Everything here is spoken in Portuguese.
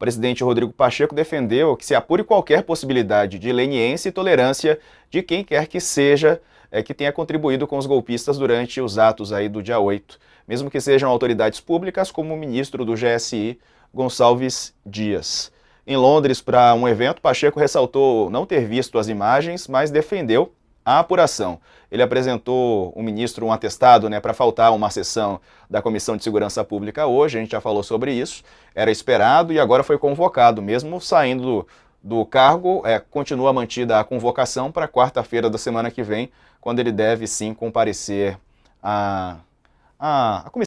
O presidente Rodrigo Pacheco defendeu que se apure qualquer possibilidade de leniência e tolerância de quem quer que seja é, que tenha contribuído com os golpistas durante os atos aí do dia 8, mesmo que sejam autoridades públicas, como o ministro do GSI, Gonçalves Dias. Em Londres, para um evento, Pacheco ressaltou não ter visto as imagens, mas defendeu a apuração. Ele apresentou o ministro um atestado né, para faltar uma sessão da Comissão de Segurança Pública hoje, a gente já falou sobre isso, era esperado e agora foi convocado, mesmo saindo do, do cargo, é, continua mantida a convocação para quarta-feira da semana que vem, quando ele deve sim comparecer à, à, à Comissão.